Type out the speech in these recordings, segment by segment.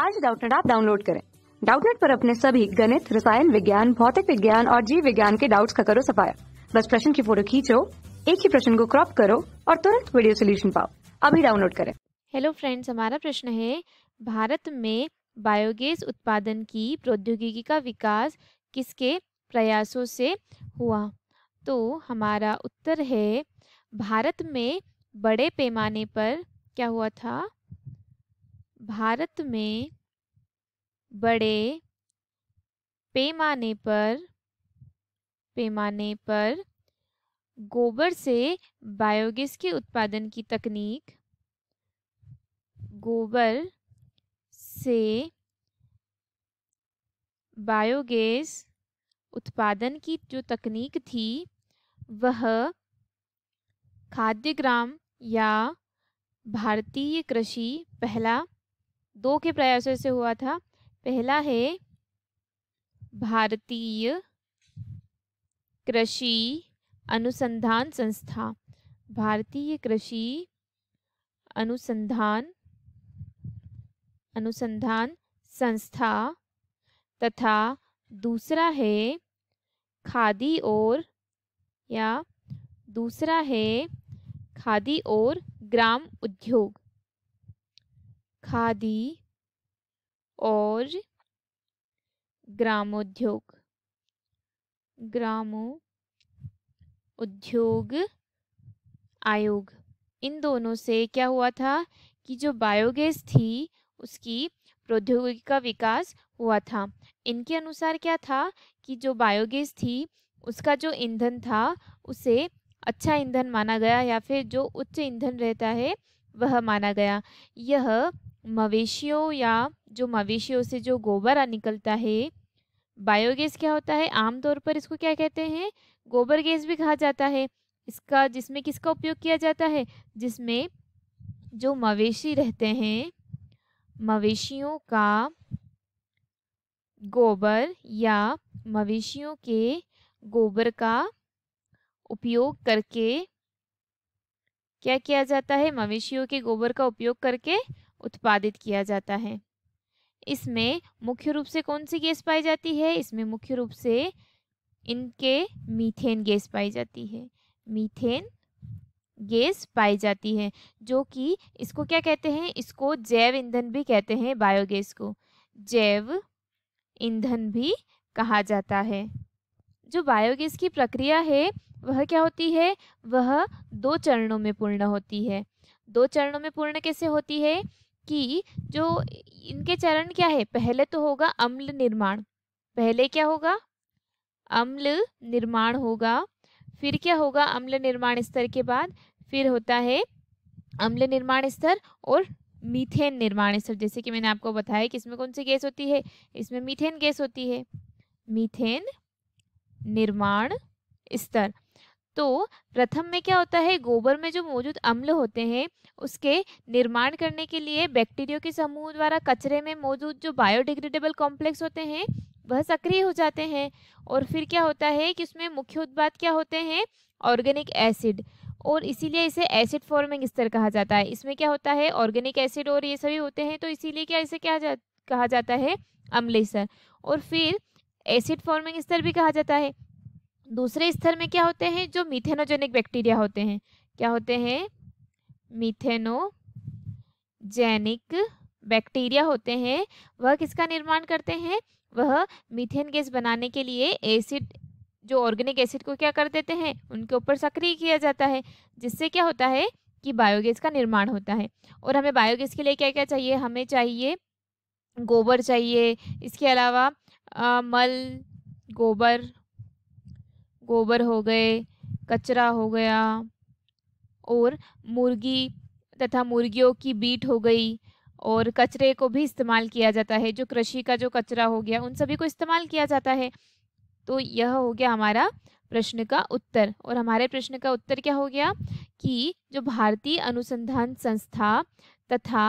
आज डाउटनेट आप डाउनलोड करें डाउटनेट पर अपने सभी गणित रसायन विज्ञान भौतिक विज्ञान और जीव विज्ञान के डाउट्स का करो सफाया बस प्रश्न की फोटो खींचो एक ही प्रश्न को क्रॉप करो और तुरंत वीडियो सोल्यूशन पाओ अभी डाउनलोड करें हेलो फ्रेंड्स हमारा प्रश्न है भारत में बायोगैस उत्पादन की प्रौद्योगिकी का विकास किसके प्रयासों से हुआ तो हमारा उत्तर है भारत में बड़े पैमाने पर क्या हुआ था भारत में बड़े पैमाने पर पैमाने पर गोबर से बायोगैस के उत्पादन की तकनीक गोबर से बायोगैस उत्पादन की जो तकनीक थी वह खाद्य ग्राम या भारतीय कृषि पहला दो के प्रयासों से हुआ था पहला है भारतीय कृषि अनुसंधान संस्था भारतीय कृषि अनुसंधान अनुसंधान संस्था तथा दूसरा है खादी और या दूसरा है खादी और ग्राम उद्योग खादी और ग्रामोद्योग ग्रामो उद्योग आयोग इन दोनों से क्या हुआ था कि जो बायोगैस थी उसकी प्रौद्योगिकी का विकास हुआ था इनके अनुसार क्या था कि जो बायोगैस थी उसका जो ईंधन था उसे अच्छा ईंधन माना गया या फिर जो उच्च ईंधन रहता है वह माना गया यह मवेशियों या जो मवेशियों से जो गोबर निकलता है बायोगैस क्या होता है आमतौर पर इसको क्या कहते हैं गोबर गैस भी कहा जाता है इसका जिसमें किसका उपयोग किया जाता है जिसमें जो मवेशी रहते हैं मवेशियों का गोबर या मवेशियों के गोबर का उपयोग करके क्या किया जाता है मवेशियों के गोबर का उपयोग करके उत्पादित किया जाता है इसमें मुख्य रूप से कौन सी गैस पाई जाती है इसमें मुख्य रूप से इनके मीथेन गैस पाई जाती है मीथेन गैस पाई जाती है जो कि इसको क्या कहते हैं इसको जैव ईंधन भी कहते हैं बायोगैस को जैव ईंधन भी कहा जाता है जो बायोगैस की प्रक्रिया है वह क्या होती है वह दो चरणों में पूर्ण होती है दो चरणों में पूर्ण कैसे होती है कि जो इनके चरण क्या है पहले तो होगा अम्ल निर्माण पहले क्या होगा अम्ल निर्माण होगा फिर क्या होगा अम्ल निर्माण स्तर के बाद फिर होता है अम्ल निर्माण स्तर और मीथेन निर्माण स्तर जैसे कि मैंने आपको बताया कि इसमें कौन सी गैस होती है इसमें मीथेन गैस होती है मीथेन निर्माण स्तर तो प्रथम में क्या होता है गोबर में जो मौजूद अम्ल होते हैं उसके निर्माण करने के लिए बैक्टीरियो के समूह द्वारा कचरे में मौजूद जो बायोडिग्रेडेबल कॉम्प्लेक्स होते हैं वह सक्रिय हो जाते हैं और फिर क्या होता है कि उसमें मुख्य उत्पाद क्या होते हैं ऑर्गेनिक एसिड और इसीलिए इसे एसिड फॉर्मिंग स्तर कहा जाता है इसमें क्या होता है ऑर्गेनिक एसिड और ये सभी होते हैं तो इसीलिए क्या इसे क्या जा, कहा जाता है अम्लेसर और फिर एसिड फॉर्मिंग स्तर भी कहा जाता है दूसरे स्तर में क्या होते हैं जो मिथेनोजेनिक बैक्टीरिया होते हैं क्या होते हैं मिथेनोजेनिक बैक्टीरिया होते हैं वह किसका निर्माण करते हैं वह मीथेन गैस बनाने के लिए एसिड जो ऑर्गेनिक एसिड को क्या कर देते हैं उनके ऊपर सक्रिय किया जाता है जिससे क्या होता है कि बायोगैस का निर्माण होता है और हमें बायोगैस के लिए क्या क्या चाहिए हमें चाहिए गोबर चाहिए इसके अलावा आ, मल गोबर गोबर हो गए कचरा हो गया और मुर्गी तथा मुर्गियों की बीट हो गई और कचरे को भी इस्तेमाल किया जाता है जो कृषि का जो कचरा हो गया उन सभी को इस्तेमाल किया जाता है तो यह हो गया हमारा प्रश्न का उत्तर और हमारे प्रश्न का उत्तर क्या हो गया कि जो भारतीय अनुसंधान संस्था तथा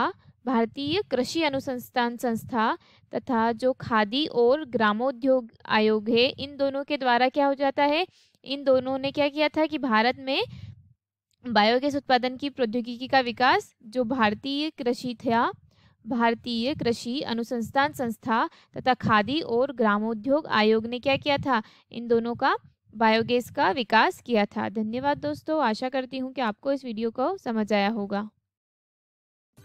भारतीय कृषि अनुसंस्थान संस्था तथा जो खादी और ग्रामोद्योग आयोग है इन दोनों के द्वारा क्या हो जाता है इन दोनों ने क्या किया था कि भारत में बायोगैस उत्पादन की प्रौद्योगिकी का विकास जो भारतीय कृषि था भारतीय कृषि अनुसंस्थान संस्था तथा खादी और ग्रामोद्योग आयोग ने क्या किया था इन दोनों का बायोगैस का विकास किया था धन्यवाद दोस्तों आशा करती हूँ कि आपको इस वीडियो को समझ आया होगा